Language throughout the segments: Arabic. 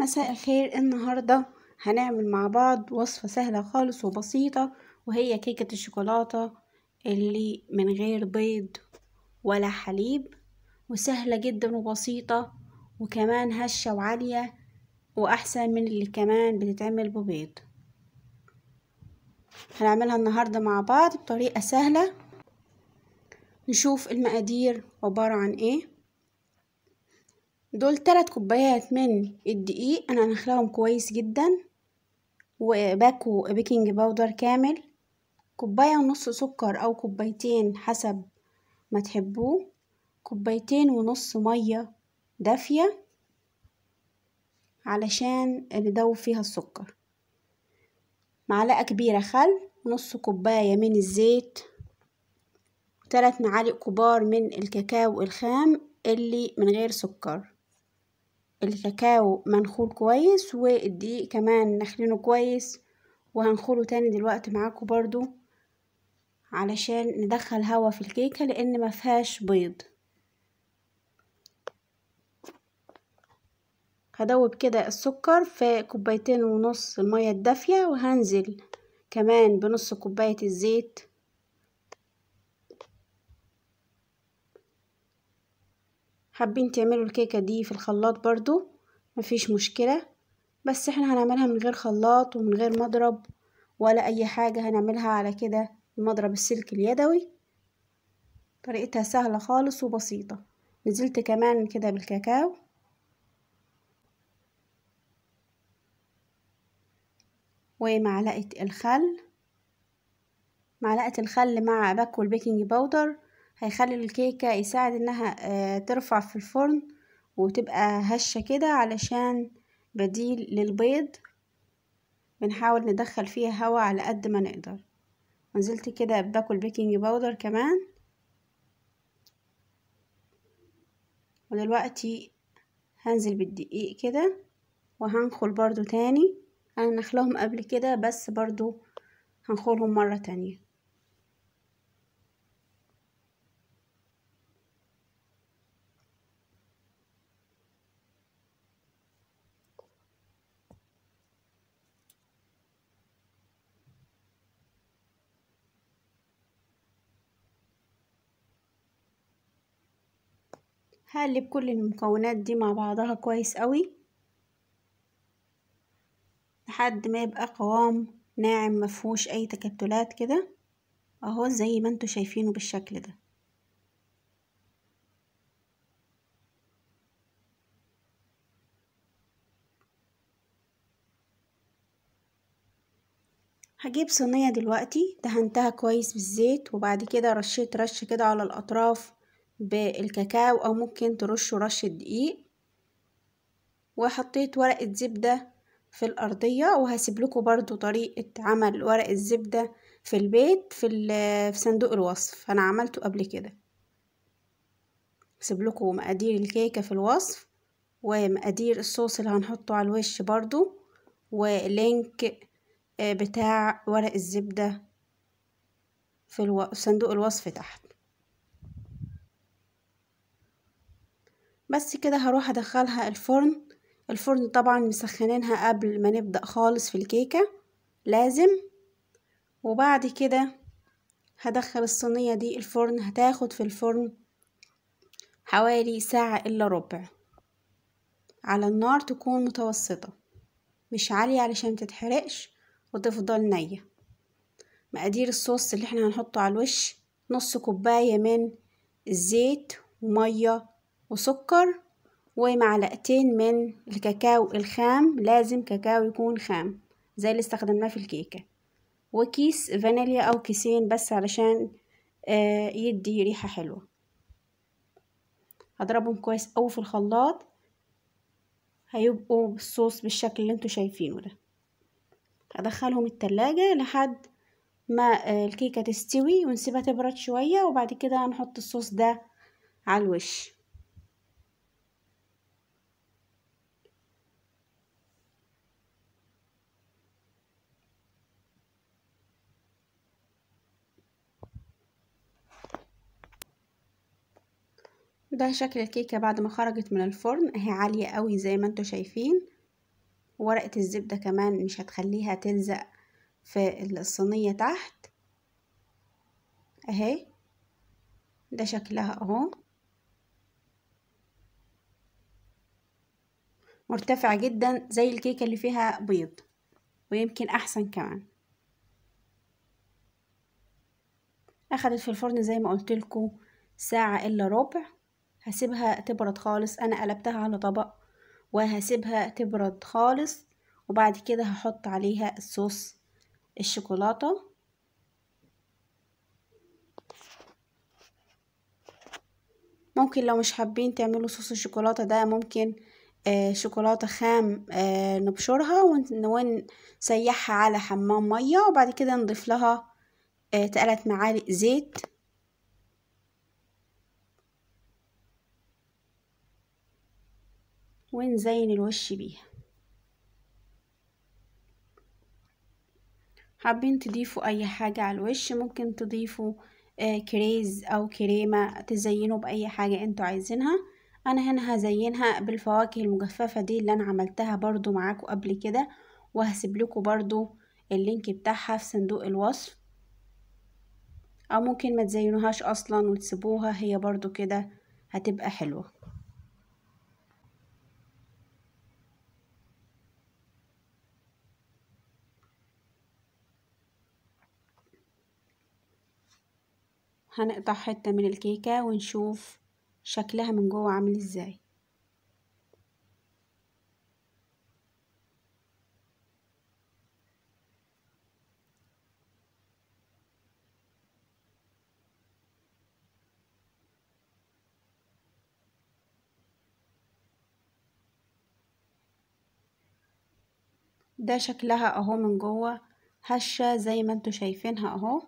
مساء الخير النهاردة هنعمل مع بعض وصفة سهلة خالص وبسيطة وهي كيكة الشوكولاتة اللي من غير بيض ولا حليب وسهلة جدا وبسيطة وكمان هشة وعالية وأحسن من اللي كمان بتتعمل ببيض هنعملها النهاردة مع بعض بطريقة سهلة نشوف المقادير عبارة عن ايه دول تلات كوبايات من الدقيق انا هنخلعهم كويس جدا وباكو بيكنج باودر كامل كوباية ونص سكر او كوبايتين حسب ما تحبوه كوبايتين ونص مية دافية علشان ندوب فيها السكر معلقة كبيرة خل نص كوباية من الزيت ثلاث معالق كبار من الكاكاو الخام اللي من غير سكر الكاكاو منخول كويس والدقيق كمان نخلينه كويس وهنخله تاني دلوقتي معاكم برضو علشان ندخل هوا في الكيكة لان ما فيهاش بيض هدوب كده السكر في كوبايتين ونص المية الدافية وهنزل كمان بنص كوباية الزيت حابين تعملوا الكيكة دي في الخلاط برضو مفيش مشكلة بس احنا هنعملها من غير خلاط ومن غير مضرب ولا اي حاجة هنعملها على كده المضرب السلك اليدوي طريقتها سهلة خالص وبسيطة نزلت كمان كده بالكاكاو ومعلقة الخل معلقة الخل مع باكو البيكنج باودر هيخلي الكيكة يساعد انها آه، ترفع في الفرن وتبقى هشة كده علشان بديل للبيض بنحاول ندخل فيها هوا على قد ما نقدر ونزلت كده باكل بيكنج باودر كمان ودلوقتي هنزل بالدقيق كده وهنخل برضو تاني انا نخلهم قبل كده بس برضو هنخلهم مرة تانية هقلب كل المكونات دي مع بعضها كويس قوي لحد ما يبقى قوام ناعم مفهوش اي تكتلات كده اهو زي ما انتوا شايفينه بالشكل ده هجيب صينية دلوقتي دهنتها كويس بالزيت وبعد كده رشيت رش كده على الأطراف بالكاكاو او ممكن ترشه رش دقيق وحطيت ورقة زبدة في الأرضية وهسيب لكم برده طريقة عمل ورق الزبدة في البيت في, في صندوق الوصف أنا عملته قبل كده هسيب لكم مقادير الكيكة في الوصف ومقادير الصوص اللي هنحطه على الوش برده ولينك آه، بتاع ورق الزبدة في صندوق الوصف تحت بس كده هروح ادخلها الفرن الفرن طبعا مسخنينها قبل ما نبدأ خالص في الكيكة لازم وبعد كده هدخل الصينية دي الفرن هتاخد في الفرن حوالي ساعة إلا ربع على النار تكون متوسطة مش عالية علشان تتحرقش وتفضل نية مقادير الصوص اللي احنا هنحطه على الوش نص كوباية من الزيت ومية وسكر ومعلقتين من الكاكاو الخام لازم كاكاو يكون خام زي اللي استخدمناه في الكيكة وكيس فانيليا أو كيسين بس علشان آه، يدي ريحة حلوة هضربهم كويس أو في الخلاط هيبقوا بالصوص بالشكل اللي انتوا شايفينه ده هدخلهم التلاجة لحد ما آه، الكيكة تستوي ونسيبها تبرد شوية وبعد كده هنحط الصوص ده على الوش ده شكل الكيكة بعد ما خرجت من الفرن اهي عالية قوي زي ما انتوا شايفين ورقة الزبدة كمان مش هتخليها تلزق في الصينية تحت اهي ده شكلها اهو مرتفع جدا زي الكيكة اللي فيها بيض ويمكن احسن كمان اخدت في الفرن زي ما قلت لكم ساعة الا ربع هسيبها تبرد خالص انا قلبتها على طبق وهسيبها تبرد خالص وبعد كده هحط عليها الصوص الشوكولاته ممكن لو مش حابين تعملوا صوص الشوكولاته ده ممكن آه شوكولاته خام آه نبشرها ونسيحها على حمام ميه وبعد كده نضيف لها آه تلات معالق زيت ونزين الوش بيها حابين تضيفوا اي حاجة على الوش ممكن تضيفوا آه، كريز او كريمة تزينوا باي حاجة انتوا عايزينها انا هنا هزينها بالفواكه المجففة دي اللي انا عملتها برضو معاكم قبل كده وهسيب لكم برضو اللينك بتاعها في صندوق الوصف او ممكن ما تزينوهاش اصلا وتسيبوها هي برضو كده هتبقى حلوة هنقطع حتة من الكيكة ونشوف شكلها من جوه عامل ازاي ده شكلها اهو من جوه هشة زي ما انتوا شايفينها اهو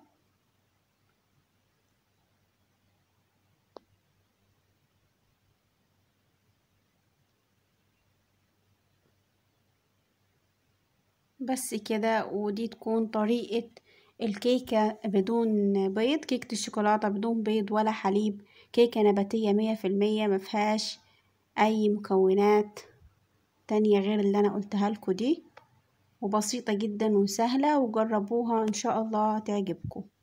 بس كده ودي تكون طريقة الكيكة بدون بيض كيكة الشوكولاتة بدون بيض ولا حليب كيكة نباتية مية في المية مفيهاش أي مكونات تانية غير اللي أنا قلتها لكم دي وبسيطة جدا وسهلة وجربوها إن شاء الله تعجبكم